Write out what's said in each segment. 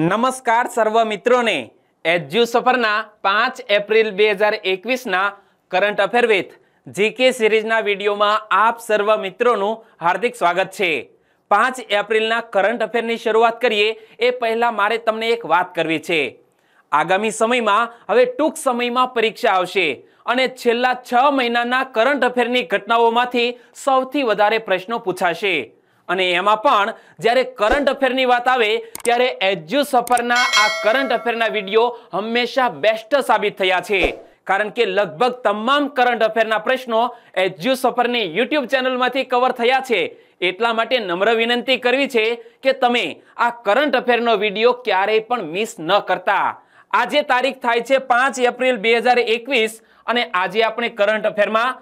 નમસ્કાર સર્વ મિત્રોને એજ્યુ સફરના પાંચ એપ્રિલ બે હજાર એકવીસના કરંટ અફેર વિથ જીકે સિરીઝના વિડીયોમાં આપ સર્વ મિત્રોનું હાર્દિક સ્વાગત છે પાંચ એપ્રિલના કરંટ અફેરની શરૂઆત કરીએ એ પહેલાં મારે તમને એક વાત કરવી છે આગામી સમયમાં હવે ટૂંક સમયમાં પરીક્ષા આવશે અને છેલ્લા છ મહિનાના કરંટ અફેરની ઘટનાઓમાંથી સૌથી વધારે પ્રશ્નો પૂછાશે અને એમાં પણ જ્યારે કરંટ અફેરની વાત આવે ત્યારે એજ્યુ સફરના આ કરંટ અફેરના વિડીયો હંમેશા બેસ્ટ સાબિત થયા છે કારણ કે લગભગ તમામ કરંટ અફેરના પ્રશ્નો એજ્યુ સફરની યુટ્યુબ ચેનલમાંથી કવર થયા છે એટલા માટે નમ્ર વિનંતી કરવી છે કે તમે આ કરંટ અફેરનો વિડીયો ક્યારેય પણ મિસ ન કરતા આજે તારીખ થાય છે પાંચ એપ્રિલ બે અને આજે આપણે કરંટ અફેરમાં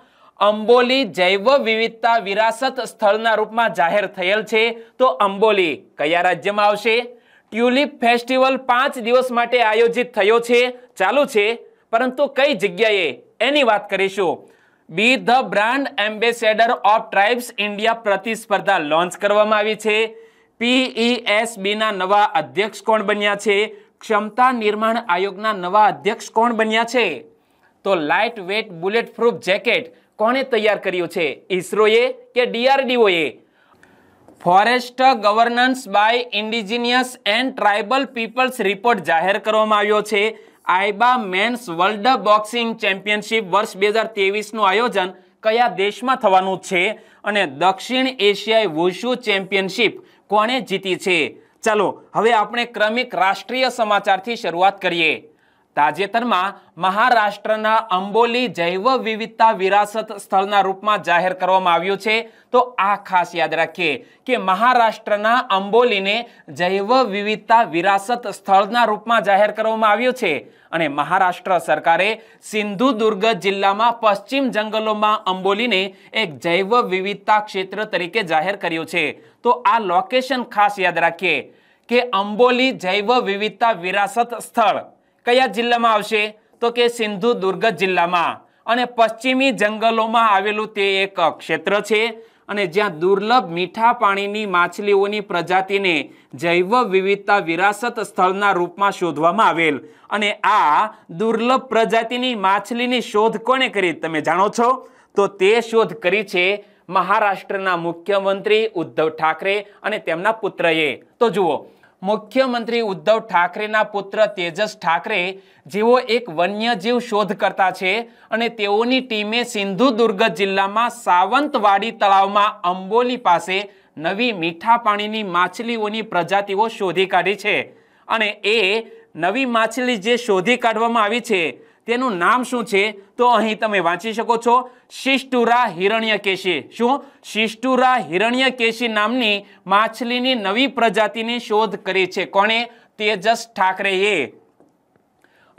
અંબોલી જૈવ વિવિધતા વિરાસત સ્થળના રૂપમાં જાહેર થયેલ છે તો અંબોલી કયા રાજ્યમાં આવશે ટ્યુલિપ ફેસ્ટિવલ પાંચ દિવસ માટે આયોજિત થયો છે ચાલુ છે પરંતુ કઈ જગ્યાએ એની વાત કરીશું be the brand ambassador of tribes India પ્રતિસ્પર્ધા લોન્ચ કરવામાં આવી છે પીઈએસબીના e નવા અધ્યક્ષ કોણ બન્યા છે ક્ષમતા નિર્માણ આયોગના નવા અધ્યક્ષ કોણ બન્યા છે તો light weight bullet proof jacket કોણે તૈયાર કર્યું છે ઇસરોએ કે ડીઆરડીઓએ forest governance by indigenous and tribal peoples report જાહેર કરવામાં આવ્યો છે AIBA men's world boxing championship વર્ષ બે હજાર તેવીસનું આયોજન કયા દેશમાં થવાનું છે અને દક્ષિણ એશિયાઈ વુશુ ચેમ્પિયનશિપ કોણે જીતી છે ચાલો હવે આપણે ક્રમિક રાષ્ટ્રીય સમાચારથી શરૂઆત કરીએ તાજેતરમાં મહારાષ્ટ્રના અંબોલી જૈવ વિવિધતા વિરાસત સ્થળના રૂપમાં જાહેર કરવામાં આવ્યું છે તો આ ખાસ યાદ રાખીએ કે મહારાષ્ટ્રના અંબોલીને જૈવ વિવિધતા વિરાસત સ્થળના રૂપમાં જાહેર કરવામાં આવ્યું છે અને મહારાષ્ટ્ર સરકારે સિંધુદુર્ગ જિલ્લામાં પશ્ચિમ જંગલોમાં અંબોલીને એક જૈવ વિવિધતા ક્ષેત્ર તરીકે જાહેર કર્યું છે તો આ લોકેશન ખાસ યાદ રાખીએ કે અંબોલી જૈવ વિવિધતા વિરાસત સ્થળ કયા જિલ્લામાં આવશે તો કે સિંધુદુર્ગ જિલ્લામાં અને પશ્ચિમી જંગલોમાં આવેલું તે એક ક્ષેત્ર છે અને જ્યાં દુર્લભ મીઠા પાણીની માછલીઓની પ્રજાતિને જૈવ વિવિધતા વિરાસત સ્થળના રૂપમાં શોધવામાં આવેલ અને આ દુર્લભ પ્રજાતિની માછલીની શોધ કોણે કરી તમે જાણો છો તો તે શોધ કરી છે મહારાષ્ટ્રના મુખ્યમંત્રી ઉદ્ધવ ઠાકરે અને તેમના પુત્રએ તો જુઓ મુખ્યમંત્રી ઉદ્ધવ ઠાકરેના પુત્ર તેજસ ઠાકરે જેઓ એક વન્યજીવ શોધકર્તા છે અને તેઓની ટીમે સિંધુદુર્ગ જિલ્લામાં સાવંતવાડી તળાવમાં અંબોલી પાસે નવી મીઠા પાણીની માછલીઓની પ્રજાતિઓ શોધી કાઢી છે અને એ નવી માછલી જે શોધી કાઢવામાં આવી છે તેનું નામ શું છે તો અહીં તમે વાંચી શકો છો શિષ્ટુરા હિરણ્ય કેશી શું શિષ્ટુરા હિરણ્ય કેશી નામની માછલીની નવી પ્રજાતિની શોધ કરી છે કોણે તેજસ ઠાકરેએ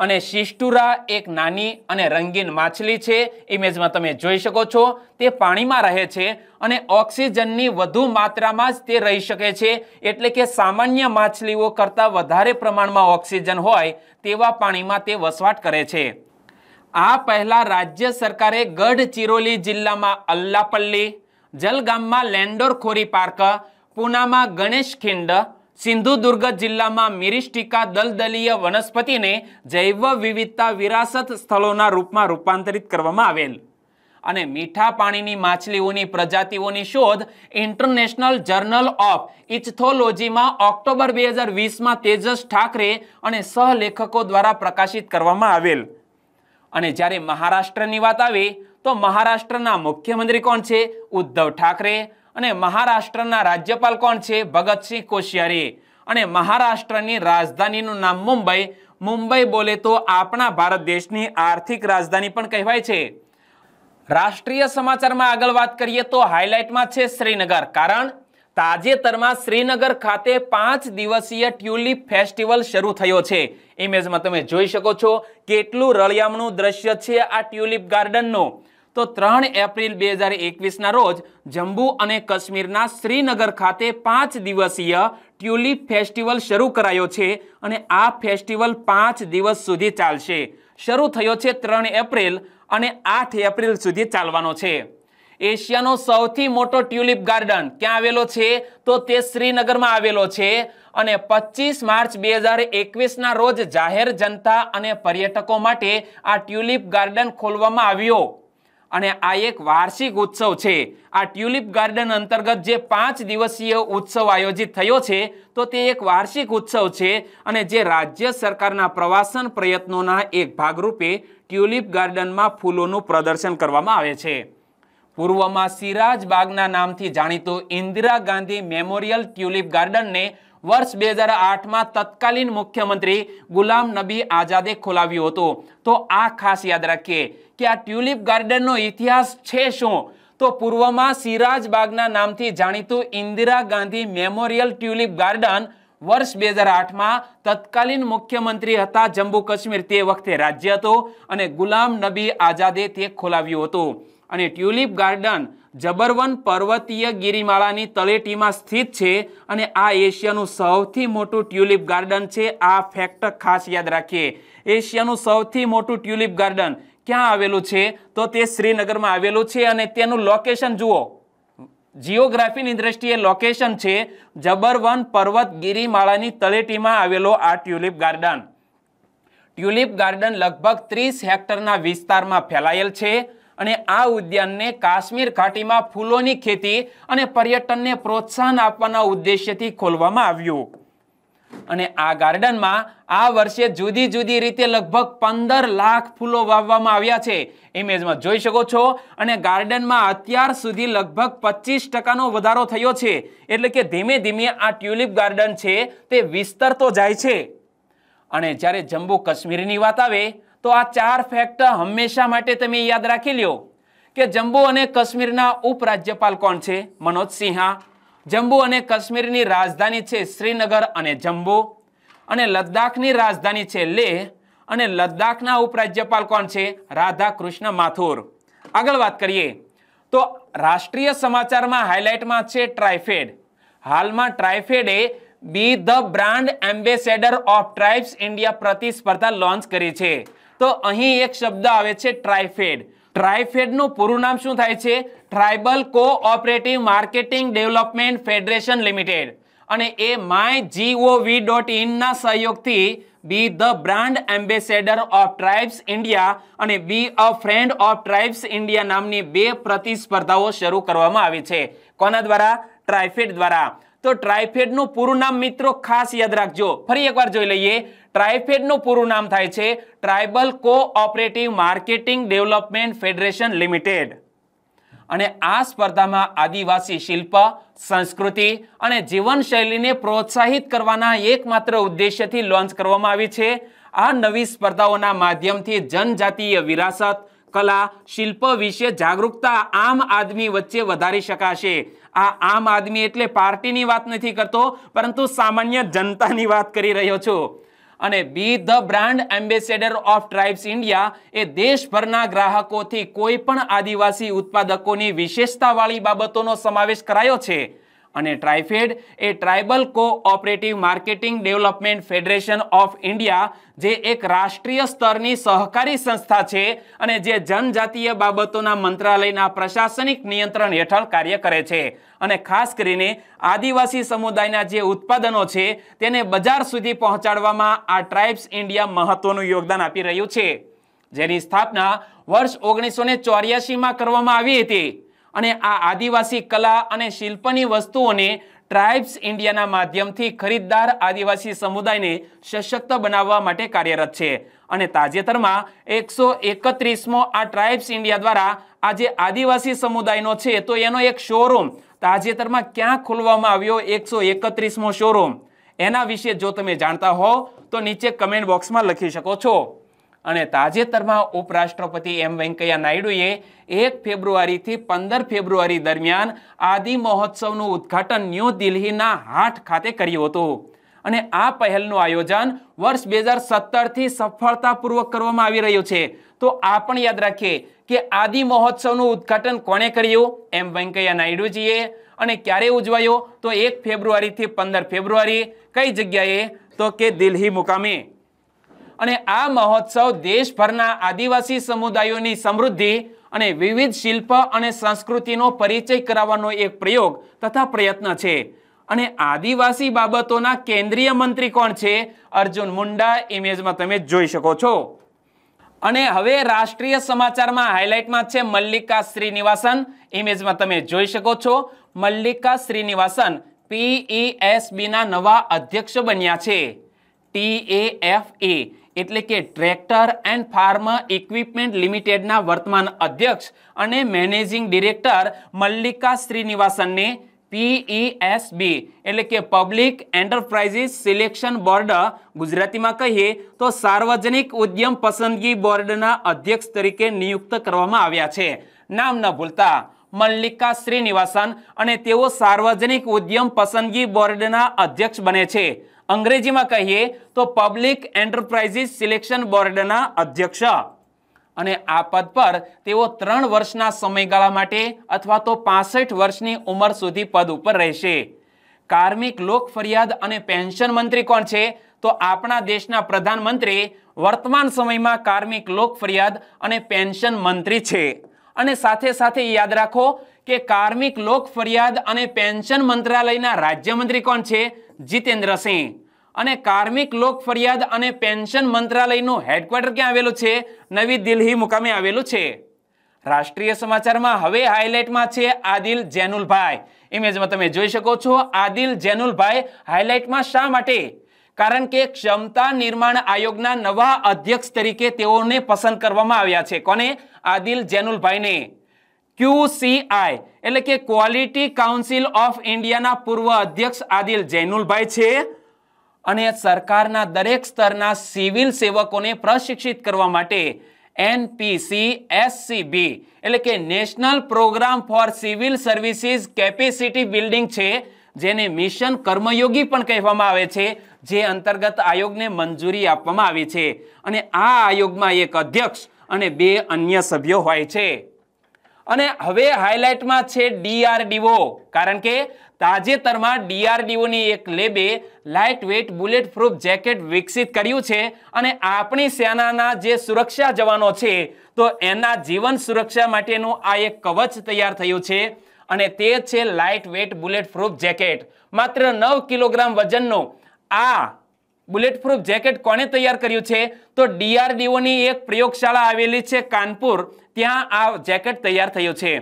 અને શિષ્ટુરા એક નાની અને રંગીન માછલી છે ઇમેજમાં તમે જોઈ શકો છો તે પાણીમાં રહે છે અને ઓક્સિજનની વધુ માત્રામાં જ તે રહી શકે છે એટલે કે સામાન્ય માછલીઓ કરતાં વધારે પ્રમાણમાં ઓક્સિજન હોય તેવા પાણીમાં તે વસવાટ કરે છે આ પહેલાં રાજ્ય સરકારે ગઢચિરોલી જિલ્લામાં અલ્લાપલ્લી જલગામમાં લેન્ડોર ખોરી પાર્ક પૂનામાં ગણેશ ખિંડ સિંધુદુર્ગ જિલ્લામાં મિરિસ્ટિકા દલદલીય વનસ્પતિને જૈવ વિવિધતા વિરાસત સ્થળોના રૂપમાં રૂપાંતરિત કરવામાં આવેલ અને મીઠા પાણીની માછલીઓની પ્રજાતિઓની શોધ ઇન્ટરનેશનલ જર્નલ ઓફ ઇથોલોજીમાં ઓક્ટોબર બે હજાર વીસમાં તેજસ ઠાકરે અને સહલેખકો દ્વારા પ્રકાશિત કરવામાં આવેલ અને જ્યારે મહારાષ્ટ્રની વાત આવે તો મહારાષ્ટ્રના મુખ્યમંત્રી કોણ છે ઉદ્ધવ ઠાકરે અને મહારાષ્ટ્રના રાજ્યપાલ કોણ છે ભગતસિંહ કોશિયારી અને મહારાષ્ટ્રની રાજધાનીનું નામ મુંબઈ મુંબઈ બોલે તો આપણા ભારત દેશની આર્થિક રાજધાની પણ કહેવાય છે રાષ્ટ્રીય સમાચારમાં આગળ વાત કરીએ તો હાઇલાઇટમાં છે શ્રીનગર કારણ તાજેતરમાં શ્રીનગર ખાતે પાંચ દિવસીય ટ્યુલિપ ફેસ્ટિવલ શરૂ થયો છે ઇમેજમાં તમે જોઈ શકો છો કેટલું રળિયામણું દ્રશ્ય છે આ ટ્યુલિપ ગાર્ડનનું તો ત્રણ એપ્રિલ બે હજાર એકવીસના રોજ જમ્મુ અને કશ્મીરના શ્રીનગર ખાતે પાંચ દિવસીય ટ્યુલિપ ફેસ્ટિવલ શરૂ કરાયો છે અને આ ફેસ્ટિવલ પાંચ દિવસ સુધી ચાલશે શરૂ થયો છે ત્રણ એપ્રિલ અને આઠ એપ્રિલ સુધી ચાલવાનો છે એશિયાનો સૌથી મોટો ટ્યુલિપ ગાર્ડન ક્યાં આવેલો છે તો તે શ્રીનગરમાં આવેલો છે અને પચીસ માર્ચ બે હજાર એકવીસના રોજ જાહેર જનતા અને પર્યટકો માટે આ ટ્યુલિપ ગાર્ડન ખોલવામાં આવ્યો અને આ એક વાર્ષિક ઉત્સવ છે આ ટ્યુલિપ ગાર્ડન અંતર્ગત જે પાંચ દિવસીય ઉત્સવ આયોજિત થયો છે તો તે એક વાર્ષિક ઉત્સવ છે અને જે રાજ્ય સરકારના પ્રવાસન પ્રયત્નોના એક ભાગરૂપે ટ્યુલિપ ગાર્ડનમાં ફૂલોનું પ્રદર્શન કરવામાં આવે છે પૂર્વમાં સિરાજ બાગના નામથી જાણીતો ઇન્દિરા ગાંધી મેમોરિયલ ટ્યુલિપ ગાર્ડનને વર્ષ બે હજાર આઠમાં તત્કાલીન મુખ્યમંત્રી ગુલામ નબી આઝાદે ખોલાવ્યું હતું તો આ ખાસ યાદ રાખીએ કે આ ટ્યુલિપ ગાર્ડનનો ઇતિહાસ છે શું તો પૂર્વમાં સિરાજબાગના નામથી જાણીતું Indira Gandhi memorial tulip garden વર્ષ બે હજાર આઠમાં તત્કાલીન મુખ્યમંત્રી હતા જમ્મુ કાશ્મીર તે વખતે રાજ્ય હતું અને ગુલામ નબી આઝાદે તે ખોલાવ્યું હતું અને ટ્યુલિપ ગાર્ડન જબરવન પર્વતીય ગિરિમાળાની તળેટીમાં સ્થિત છે અને આ એશિયાનું સૌથી મોટું ટ્યુલિપ ગાર્ડન છે આ ફેક્ટ ખાસ યાદ રાખીએ એશિયાનું સૌથી મોટું ટ્યુલિપ ગાર્ડન ક્યાં આવેલું છે તો તે શ્રીનગરમાં આવેલું છે અને તેનું લોકેશન જુઓ જીઓગ્રાફીની દ્રષ્ટિએ લોકેશન છે જબરવન પર્વત ગિરિમાળાની તળેટીમાં આવેલો આ ટ્યુલિપ ગાર્ડન ટ્યુલિપ ગાર્ડન લગભગ ત્રીસ હેક્ટરના વિસ્તારમાં ફેલાયેલ છે અને આ ઉદ્યાનને કાશ્મીર ઘાટીમાં ફૂલોની ખેતી અને પર્યટનને પ્રોત્સાહન આપવાના ઉદ્દેશ્યથી ખોલવામાં આવ્યું અને આ ગાર્ડનમાં આ વર્ષે જુદી જુદી રીતે લગભગ પંદર લાખ ફૂલો વાવવામાં આવ્યા છે ઇમેજમાં જોઈ શકો છો અને ગાર્ડનમાં અત્યાર સુધી લગભગ પચીસ ટકાનો વધારો થયો છે એટલે કે ધીમે ધીમે આ ટ્યુલિપ ગાર્ડન છે તે વિસ્તરતો જાય છે અને જ્યારે જમ્મુ કાશ્મીરની વાત આવે તો આ ચાર ફેક્ટ હંમેશા માટે તમે યાદ રાખી લ્યો કે જમ્મુ અને કાશ્મીરના ઉપરાજ્યપાલ કોણ છે મનોજ સિંહા જમ્મુ અને કશ્મીરની રાજધાની છે શ્રીનગર અને જમ્મુ અને લદ્દાખની રાજધાની છે લેહ અને લદ્દાખના ઉપરાજ્યપાલ કોણ છે રાધાકૃષ્ણ માથુર આગળ વાત કરીએ તો રાષ્ટ્રીય સમાચારમાં હાઇલાઇટમાં છે ટ્રાઇફેડ હાલમાં ટ્રાઇફેડે be the brand ambassador of tribes India પ્રતિસ્પર્ધા લોન્ચ કરી છે તો અહીં એક શબ્દ આવે છે ટ્રાયફેડ ટ્રાયફેડનું પૂરું નામ શું થાય છે tribal cooperative marketing development federation limited અને એ માય જીઓવી ડોટ ઇનના સહયોગથી be the brand ambassador of tribes India અને be a friend of tribes India નામની બે પ્રતિસ્પર્ધાઓ શરૂ કરવામાં આવી છે કોના દ્વારા ટ્રાયફેડ દ્વારા તો ટ્રાયફેડનું પૂરું નામ મિત્રો ખાસ યાદ રાખજો ફરી એકવાર જોઈ લઈએ ટ્રાયફેડનું પૂરું નામ થાય છે tribal cooperative marketing development federation limited અને આ સ્પર્ધામાં આદિવાસી શિલ્પ સંસ્કૃતિ અને જીવનશૈલીને પ્રોત્સાહિત કરવાના એકમાત્ર ઉદ્દેશ્યથી લોન્ચ કરવામાં આવી છે આ નવી સ્પર્ધાઓના માધ્યમથી જનજાતીય વિરાસત કલા શિલ્પ વિશે જાગૃતતા આમ આદમી વચ્ચે વધારી શકાશે આ આમ આદમી એટલે પાર્ટીની વાત નથી કરતો પરંતુ સામાન્ય જનતાની વાત કરી રહ્યો છું અને be the brand ambassador of tribes India એ દેશભરના ગ્રાહકોથી કોઈ પણ આદિવાસી ઉત્પાદકોની વિશેષતાવાળી બાબતોનો સમાવેશ કરાયો છે અને ટ્રાઇફેડ એ tribal cooperative marketing development federation of India જે એક રાષ્ટ્રીય સ્તરની સહકારી સંસ્થા છે અને જે જનજાતીય બાબતોના મંત્રાલયના પ્રશાસનિક નિયંત્રણ હેઠળ કાર્ય કરે છે અને ખાસ કરીને આદિવાસી સમુદાયના જે ઉત્પાદનો છે તેને બજાર સુધી પહોંચાડવામાં આ ટ્રાઇબ્સ ઇન્ડિયા મહત્વનું યોગદાન આપી રહ્યું છે જેની સ્થાપના વર્ષ ઓગણીસો ને ચોર્યાસીમાં કરવામાં આવી હતી અને આ આદિવાસી કલા અને શિલ્પની વસ્તુઓને ટ્રાઇબ્સ ઇન્ડિયાના માધ્યમથી ખરીદદાર આદિવાસી સમુદાયને સશક્ત બનાવવા માટે કાર્યરત છે અને તાજેતરમાં એકસો એકત્રીસમો આ ટ્રાઇબ્સ ઇન્ડિયા દ્વારા આજે આદિવાસી સમુદાયનો છે તો એનો એક શોરૂમ તાજેતરમાં ક્યાં ખોલવામાં આવ્યો એકસો એકત્રીસમો શોરૂમ એના વિશે જો તમે જાણતા હો તો નીચે કમેન્ટ બોક્સમાં લખી શકો છો અને તાજેતરમાં ઉપરાષ્ટ્રપતિ એમ વેંકૈયા નાયડુએ એક ફેબ્રુઆરીથી પંદર ફેબ્રુઆરી દરમિયાન આદિ મહોત્સવનું ઉદ્ઘાટન ન્યૂ દિલ્હીના હાટ ખાતે કર્યું હતું અને આ પહેલનું આયોજન વર્ષ બે હજાર સત્તરથી સફળતાપૂર્વક કરવામાં આવી રહ્યું છે તો આ પણ યાદ રાખીએ કે આદિ મહોત્સવનું ઉદ્ઘાટન કોણે કર્યું એમ વેંકૈયા નાયડુજીએ અને ક્યારે ઉજવાયો તો એક ફેબ્રુઆરીથી પંદર ફેબ્રુઆરી કઈ જગ્યાએ તો કે દિલ્હી મુકામે અને આ મહોત્સવ દેશભરના આદિવાસી સમુદાયોની સમૃદ્ધિ અને વિવિધ શિલ્પ અને સંસ્કૃતિનો પરિચય કરાવવાનો એક પ્રયોગ તથા પ્રયત્ન છે અને આદિવાસી બાબતોના કેન્દ્રીય મંત્રી કોણ છે અર્જુન મુંડા ઇમેજમાં તમે જોઈ શકો છો અને હવે રાષ્ટ્રીય સમાચારમાં હાઇલાઇટમાં છે મલ્લિકા શ્રીનિવાસન ઇમેજમાં તમે જોઈ શકો છો મલ્લિકા શ્રીનિવાસન પીઈએસબીના નવા અધ્યક્ષ બન્યા છે ટી એ એફ ટીએએફએ એટલે કે ટ્રેક્ટર એન્ડ ફાર્મ ઇક્વિપમેન્ટ લિમિટેડના વર્તમાન અધ્યક્ષ અને મેનેજિંગ ડિરેક્ટર મલ્લિકા શ્રીનિવાસનને પીઈએસબી e એટલે કે પબ્લિક એન્ટરપ્રાઇઝીસ સિલેક્શન બોર્ડ ગુજરાતીમાં કહીએ તો સાર્વજનિક ઉદ્યમ પસંદગી બોર્ડના અધ્યક્ષ તરીકે નિયુક્ત કરવામાં આવ્યા છે નામ ન ભૂલતા મલ્લિકા શ્રીનિવાસન અને તેઓ સાર્વજનિક ઉદ્યમ પસંદગી બોર્ડના અધ્યક્ષ બને છે અંગ્રેજીમાં કહીએ તો પબ્લિક એન્ટરપ્રાઇઝિસ સિલેક્શન બોર્ડના અધ્યક્ષ અને આ પદ પર તેઓ ત્રણ વર્ષના સમયગાળા માટે અથવા તો પાસઠ વર્ષની ઉંમર સુધી પદ ઉપર રહેશે કાર્મિક લોક ફરિયાદ અને પેન્શન મંત્રી કોણ છે તો આપણા દેશના પ્રધાનમંત્રી વર્તમાન સમયમાં કાર્મિક લોક ફરિયાદ અને પેન્શન મંત્રી છે અને સાથે સાથે યાદ રાખો કે કાર્મિક લોક ફરિયાદ અને પેન્શન મંત્રાલયના રાજ્યમંત્રી કોણ છે જીતેન્દ્રસિંહ અને કાર્મિક લોક ફરિયાદ અને પેન્શન મંત્રાલયનું હેડક્વાર્ટર ક્યાં આવેલું છે નવી દિલ્હી મુકામે આવેલું છે રાષ્ટ્રીય સમાચારમાં હવે હાઇલાઇટમાં છે આદિલ જેનુલભાઈ ઇમેજમાં તમે જોઈ શકો છો આદિલ જેનુલભાઈ હાઇલાઇટમાં શા માટે કારણ કે ક્ષમતા નિર્માણ આયોગના નવા અધ્યક્ષ તરીકે તેઓને પસંદ કરવામાં આવ્યા છે કોને આદિલ જૈનુલભાઈને ક્યુસીઆઈ એટલે કે ક્વોલિટી કાઉન્સિલ ઓફ ઇન્ડિયાના પૂર્વ અધ્યક્ષ આદિલ જૈનુલભાઈ છે અને સરકારના દરેક સ્તરના સિવિલ સેવકોને પ્રશિક્ષિત કરવા માટે એનપીસી એસસીબી એટલે કે national programme for civil services capacity building છે જેને મિશન કર્મયોગી પણ કહેવામાં આવે છે જે અંતર્ગત આયોગને મંજૂરી આપવામાં આવી છે અને આ આયોગમાં એક અધ્યક્ષ અને બે અન્ય સભ્યો હોય છે અને હવે હાઇલાઇટમાં છે ડીઆરડીઓ કારણ કે તાજેતરમાં ડીઆરડીઓની એક લેબે light weight bullet proof jacket વિકસિત કર્યું છે અને આપણી સેનાના જે સુરક્ષા જવાનો છે તો એના જીવન સુરક્ષા માટેનું આ એક કવચ તૈયાર થયું છે અને તે છે light weight bullet proof jacket માત્ર નવ કિલોગ્રામ વજનનો આ બુલેટ પ્રૂફ જેકેટ કોને તૈયાર કર્યું છે તો ડીઆરડીઓની એક પ્રયોગશાળા આવેલી છે કાનપુર ત્યાં આ જેકેટ તૈયાર થયું છે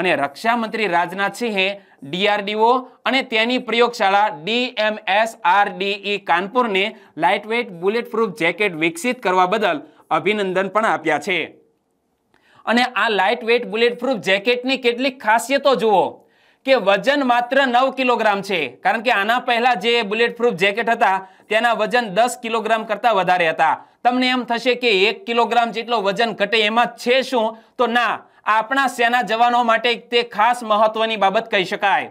અને રક્ષામંત્રી રાજનાથસિંહે ડીઆરડીઓ અને તેની પ્રયોગશાળા ડીએમએસઆરડીઈ કાનપુરને લાઇટવેઇટ બુલેટ પ્રૂફ જેકેટ વિકસિત કરવા બદલ અભિનંદન પણ આપ્યા છે અને આ લાઇટવેઇટ બુલેટ પ્રૂફ જેકેટની કેટલીક ખાસિયતો જુઓ કે વજન માત્ર નવ કિલોગ્રામ છે કારણ કે આના પહેલા જે બુલેટ પ્રૂફ જેકેટ હતા તેના વજન દસ કિલોગ્રામ કરતા વધારે હતા તમને એમ થશે કે એક કિલોગ્રામ જેટલો વજન ઘટે એમાં છે શું તો ના આપણા સેના જવાનો માટે તે ખાસ મહત્વની બાબત કહી શકાય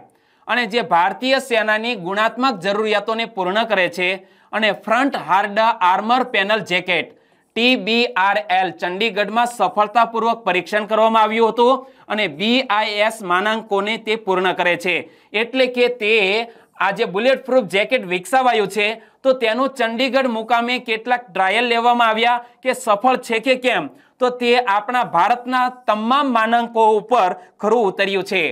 અને જે ભારતીય સેનાની ગુણાત્મક જરૂરિયાતોને પૂર્ણ કરે છે અને front hard armour panel jacket TBRL ચંડીગઢમાં સફળતાપૂર્વક પરીક્ષણ કરવામાં આવ્યું હતું અને બીઆઈએસ માનાંકોને તે પૂર્ણ કરે છે એટલે કે તે આ જે બુલેટ પ્રૂફ જેકેટ વિકસાવાયું છે તો તેનું ચંડીગઢ મુકામે કેટલાક ટ્રાયલ લેવામાં આવ્યા કે સફળ છે કે કેમ તો તે આપણા ભારતના તમામ માનાંકો ઉપર ખરું ઉતર્યું છે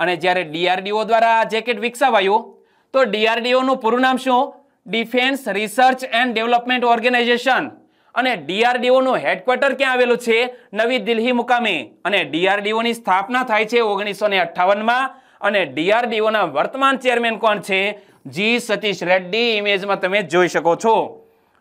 અને જ્યારે ડીઆરડીઓ દ્વારા આ જેકેટ વિકસાવાયું તો ડીઆરડીઓનું પૂરું નામ શું defence research and development organisation અને ડીઆરડીઓનું હેડક્વાર્ટર ક્યાં આવેલું છે નવી દિલ્હી મુકામે અને ડીઆરડીઓની સ્થાપના થાય છે ઓગણીસો ને અઠ્ઠાવનમાં અને ડીઆરડીઓના વર્તમાન ચેરમેન કોણ છે જી સતીશ રેડ્ડી ઇમેજમાં તમે જોઈ શકો છો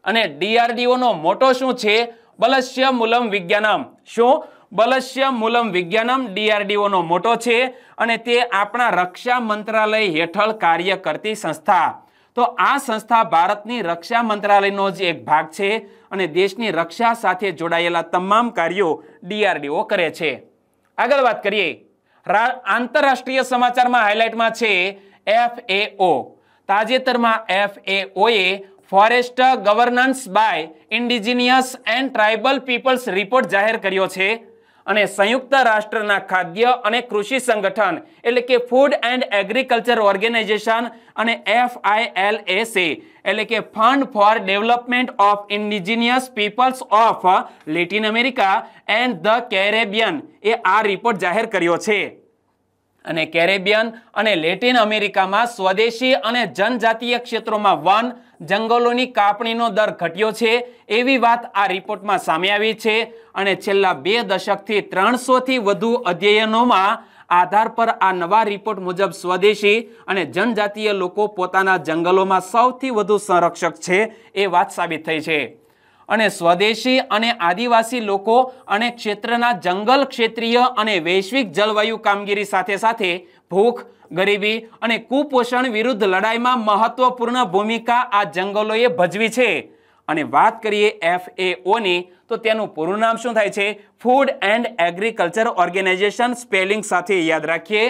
અને ડીઆરડીઓનો મોટો શું છે બલસ્ય મૂલમ વિજ્ઞાનમ શું બલસ્ય મૂલમ વિજ્ઞાનમ ડીઆરડીઓનો મોટો છે અને તે આપણા રક્ષા મંત્રાલય હેઠળ કાર્ય કરતી સંસ્થા તો આ સંસ્થા ભારતની રક્ષા મંત્રાલયનો જ એક ભાગ છે અને દેશની રક્ષા સાથે જોડાયેલા તમામ કાર્યો ડીઆરડીઓ કરે છે આગળ વાત કરીએ આંતરરાષ્ટ્રીય સમાચારમાં હાઇલાઇટમાં છે એફ એફએઓ તાજેતરમાં એફ એફએઓએ forest governance by indigenous and tribal peoples report જાહેર કર્યો છે અને સંયુક્ત રાષ્ટ્રના ખાદ્ય અને કૃષિ સંગઠન એટલે કે ફૂડ એન્ડ એગ્રીકલ્ચર ઓર્ગેનાઇઝેશન અને એ સી એટલે કે fund for development of indigenous peoples of Latin America and the Caribbean એ આ રિપોર્ટ જાહેર કર્યો છે અને કેરેબિયન અને લેટિન અમેરિકામાં સ્વદેશી અને જનજાતીય ક્ષેત્રોમાં વન જંગલોની કાપણીનો દર ઘટ્યો છે એવી વાત આ રિપોર્ટમાં સામે આવી છે અને છેલ્લા બે દશકથી ત્રણસોથી વધુ અધ્યયનોમાં આધાર પર આ નવા રિપોર્ટ મુજબ સ્વદેશી અને જનજાતીય લોકો પોતાના જંગલોમાં સૌથી વધુ સંરક્ષક છે એ વાત સાબિત થઈ છે અને સ્વદેશી અને આદિવાસી લોકો અને ક્ષેત્રના જંગલ ક્ષેત્રીય અને વૈશ્વિક જળવાયુ કામગીરી સાથે સાથે ભૂખ ગરીબી અને કુપોષણ વિરુદ્ધ લડાઈમાં મહત્વપૂર્ણ ભૂમિકા આ જંગલોએ ભજવી છે અને વાત કરીએ એફ ની તો તેનું પૂરું નામ શું થાય છે food and agriculture organisation spelling સાથે યાદ રાખીએ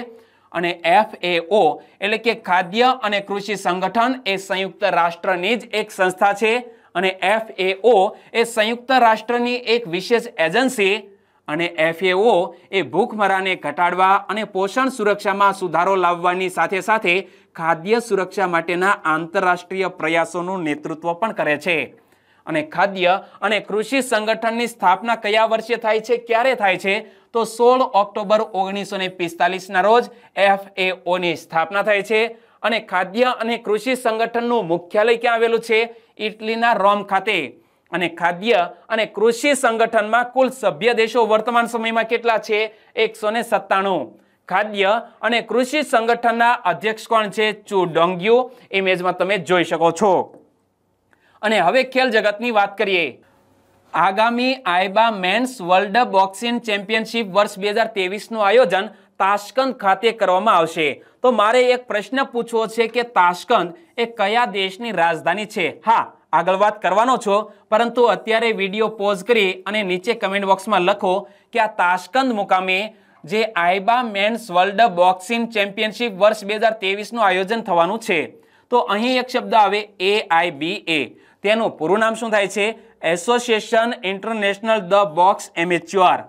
અને એફ એટલે કે ખાદ્ય અને કૃષિ સંગઠન એ સંયુક્ત રાષ્ટ્રની જ એક સંસ્થા છે અને એફએઓ એ સંયુક્ત રાષ્ટ્રની એક વિશેષ એજન્સી અને એફએઓ એ ભૂખમરાને ઘટાડવા અને પોષણ સુરક્ષામાં સુધારો લાવવાની સાથે સાથે ખાદ્ય સુરક્ષા માટેના આંતરરાષ્ટ્રીય પ્રયાસોનું નેતૃત્વ પણ કરે છે અને ખાદ્ય અને કૃષિ સંગઠનની સ્થાપના કયા વર્ષે થાય છે ક્યારે થાય છે તો સોળ ઓક્ટોબર ઓગણીસો ને પિસ્તાલીસના રોજ એફએઓની સ્થાપના થાય છે અને ખાદ્ય અને કૃષિ સંગઠનનું મુખ્યાલય ક્યાં આવેલું છે ઇટલીના રોમ ખાતે અને ખાદ્ય અને કૃષિ સંગઠનમાં કુલ સભ્ય દેશો વર્તમાન સમયમાં કેટલા છે એકસો ને સત્તાણું ખાદ્ય અને કૃષિ સંગઠનના અધ્યક્ષ કોણ છે ચુ ડોંગ્યુ ઇમેજમાં તમે જોઈ શકો છો અને હવે ખેલ જગતની વાત કરીએ આગામી AIBA men's world boxing championship વર્ષ બે હજાર તેવીસનું આયોજન તાશ્કંદ ખાતે કરવામાં આવશે તો મારે એક પ્રશ્ન પૂછવો છે કે તાશ્કંદ એ કયા દેશની રાજધાની છે હા આગળ વાત કરવાનો છો પરંતુ અત્યારે વિડીયો પોઝ કરી અને નીચે કમેન્ટ બોક્સમાં લખો કે આ તાશ્કંદ મુકામે જે AIBA men's world boxing championship વર્ષ બે હજાર તેવીસનું આયોજન થવાનું છે તો અહીં એક શબ્દ આવે એ આઈ બી એ તેનું પૂરું નામ શું થાય છે association international the box amateur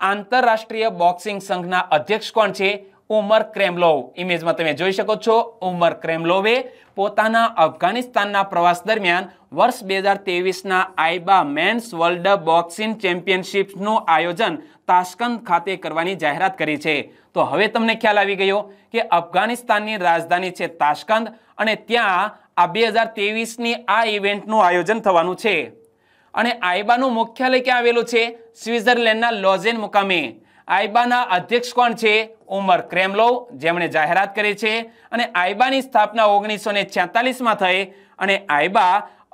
આંતરરાષ્ટ્રીય બોક્સિંગ સંઘના અધ્યક્ષ કોણ છે ઉમર ક્રેમલોવ ઇમેજમાં તમે જોઈ શકો છો ઉમર ક્રેમલોવે પોતાના અફઘાનિસ્તાનના પ્રવાસ દરમિયાન વર્ષ બે હજાર તેવીસના આઈબા મેન્સ વર્લ્ડ બોક્સિંગ ચેમ્પિયનશિપનું આયોજન તાશ્કંદ ખાતે કરવાની જાહેરાત કરી છે તો હવે તમને ખ્યાલ આવી ગયો કે અફઘાનિસ્તાનની રાજધાની છે તાશ્કંદ અને ત્યાં આ બે હજાર તેવીસની આ ઇવેન્ટનું આયોજન થવાનું છે અને આઈબાનું મુખ્યાલય ક્યાં આવેલું છે સ્વિટ્ઝરલેન્ડના લોઝેન મુકામે આઈબાના અધ્યક્ષ કોણ છે ઉમર ક્રેમલોવ જેમણે જાહેરાત કરી છે અને આઈબાની સ્થાપના ઓગણીસો ને થઈ અને આઈબા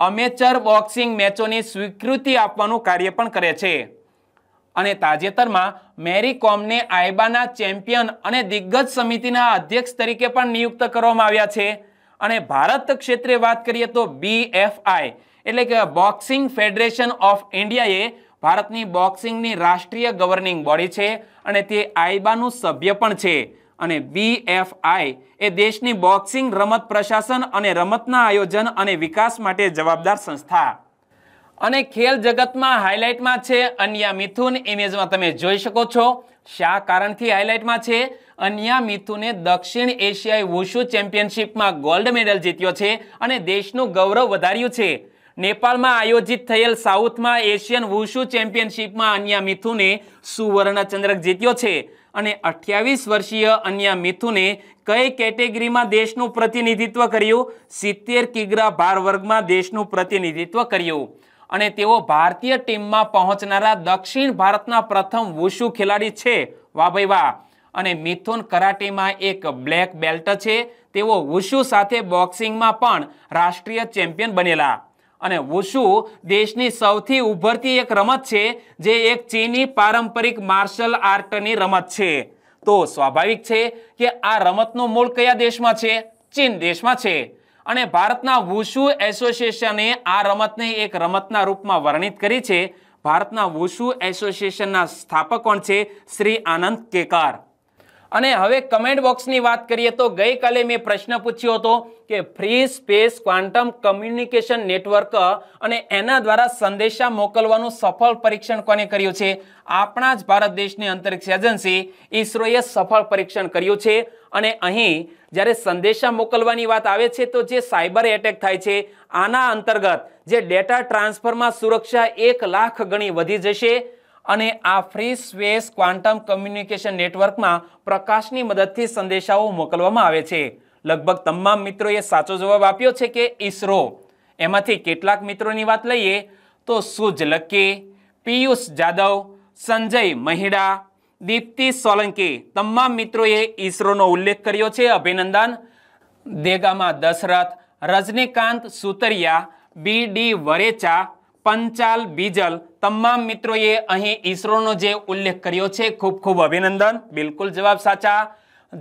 અમેચર બોક્સિંગ મેચોની સ્વીકૃતિ આપવાનું કાર્ય પણ કરે છે અને તાજેતરમાં મેરી કોમને આઈબાના ચેમ્પિયન અને દિગ્ગજ સમિતિના અધ્યક્ષ તરીકે પણ નિયુક્ત કરવામાં આવ્યા છે અને ભારત ક્ષેત્રે વાત કરીએ તો બીએફઆઈ એટલે કે બોક્સિંગ ફેડરેશન ઓફ ઇન્ડિયાએ ભારતની બોક્સિંગની રાષ્ટ્રીય ગવર્નિંગ બોડી છે અને તે આઈબાનું સભ્ય પણ છે અને બીએફઆઈ એ દેશની બોક્સિંગ રમત પ્રશાસન અને રમતના આયોજન અને વિકાસ માટે જવાબદાર સંસ્થા અને ખેલ જગતમાં હાઇલાઇટમાં છે અન્યા મિથુન ઇમેજમાં તમે જોઈ શકો છો શા કારણથી હાઇલાઇટમાં છે અન્યા મિથુને દક્ષિણ એશિયાઈ વુશુ ચેમ્પિયનશિપમાં ગોલ્ડ મેડલ જીત્યો છે અને દેશનું ગૌરવ વધાર્યું છે નેપાળમાં આયોજિત થયેલ સાઉથમાં એશિયન વુશુ ચેમ્પિયનશિપમાં અન્ય મિથુને સુવર્ણચંદ્રક જીત્યો છે અને અઠ્યાવીસ વર્ષીય અન્ય મિથુને કઈ કેટેગરીમાં દેશનું પ્રતિનિધિત્વ કર્યું સિત્તેર કિગ્રા ભાર વર્ગમાં દેશનું પ્રતિનિધિત્વ કર્યું અને તેઓ ભારતીય ટીમમાં પહોંચનારા દક્ષિણ ભારતના પ્રથમ વુશુ ખેલાડી છે વાહ ભાઈ વાહ અને મિથુન કરાટેમાં એક બ્લેક બેલ્ટ છે તેઓ વુશુ સાથે બોક્સિંગમાં પણ રાષ્ટ્રીય ચેમ્પિયન બનેલા અને વુશુ દેશની સૌથી ઉભરતી એક રમત છે જે એક ચીની પારંપરિક માર્શલ આર્ટની રમત છે તો સ્વાભાવિક છે કે આ રમતનું મૂળ કયા દેશમાં છે ચીન દેશમાં છે અને ભારતના વુશુ એસોસિએશને આ રમતને એક રમતના રૂપમાં વર્ણિત કરી છે ભારતના વુશુ એસોસિએશનના સ્થાપક કોણ છે શ્રી આનંદ કેકાર અને હવે કમેન્ટ બોક્સની વાત કરીએ તો ગઈકાલે મેં પ્રશ્ન પૂછ્યો હતો કે free space quantum communication network અને એના દ્વારા સંદેશા મોકલવાનું સફળ પરીક્ષણ કોને કર્યું છે આપણા જ ભારત દેશની અંતરિક્ષ એજન્સી ઇસરોએ સફળ પરીક્ષણ કર્યું છે અને અહીં જ્યારે સંદેશા મોકલવાની વાત આવે છે તો જે સાયબર એટેક થાય છે આના અંતર્ગત જે ડેટા ટ્રાન્સફરમાં સુરક્ષા એક લાખ ગણી વધી જશે અને આ ફ્રી સ્પેસ ક્વાન્ટમ કમ્યુનિકેશન નેટવર્કમાં પ્રકાશની મદદથી સંદેશાઓ મોકલવામાં આવે છે લગભગ તમામ મિત્રોએ સાચો જવાબ આપ્યો છે કે ઈસરો એમાંથી કેટલાક મિત્રોની વાત લઈએ તો સુજ લક્કી પિયુષ જાદવ સંજય મહિડા દીપ્તિ સોલંકી તમામ મિત્રોએ ઈસરોનો ઉલ્લેખ કર્યો છે અભિનંદન દેગામાં દશરથ રજનીકાંત સુતરિયા બી ડી વરેચા પંચાલ બીજલ તમામ મિત્રોએ અહીં ઈસરોનો જે ઉલ્લેખ કર્યો છે ખૂબ ખૂબ અભિનંદન બિલકુલ જવાબ સાચા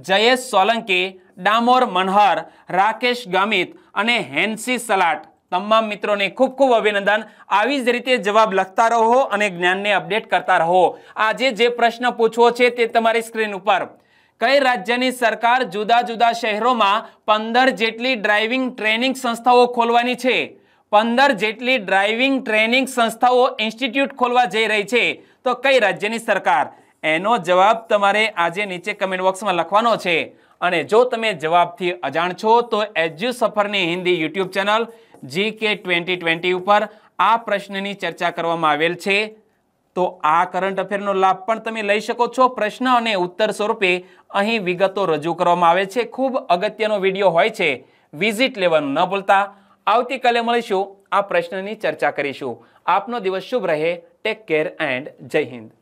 જયેશ સોલંકી ડામોર મનહર રાકેશ ગામિત અને હેન્સી સલાટ તમામ મિત્રોને ખૂબ ખૂબ અભિનંદન આવી જ રીતે જવાબ લખતા રહો અને જ્ઞાનને અપડેટ કરતા રહો આજે જે પ્રશ્ન પૂછવો છે તે તમારી સ્ક્રીન ઉપર કઈ રાજ્યની સરકાર જુદા જુદા શહેરોમાં પંદર જેટલી ડ્રાઇવિંગ ટ્રેનિંગ સંસ્થાઓ ખોલવાની છે પંદર જેટલી ડ્રાઇવિંગ ટ્રેનિંગ સંસ્થાઓ ઇન્સ્ટિટ્યૂટ ખોલવા જઈ રહી છે તો કઈ રાજ્યની સરકાર એનો જવાબ તમારે આજે નીચે કમેન્ટ બોક્સમાં લખવાનો છે અને જો તમે જવાબથી અજાણ છો તો એજ્યુ સફરની હિન્દી યુટ્યુબ ચેનલ જી કે ટ્વેન્ટી ટ્વેન્ટી ઉપર આ પ્રશ્નની ચર્ચા કરવામાં આવેલ છે તો આ કરંટ અફેરનો લાભ પણ તમે લઈ શકો છો પ્રશ્ન અને ઉત્તર સ્વરૂપે અહીં વિગતો રજૂ કરવામાં આવે છે ખૂબ અગત્યનો વિડીયો હોય છે વિઝિટ લેવાનું ન ભૂલતા આવતીકાલે મળીશું આ પ્રશ્નની ચર્ચા કરીશું આપનો દિવસ શુભ રહે ટેક કેર એન્ડ જય હિન્દ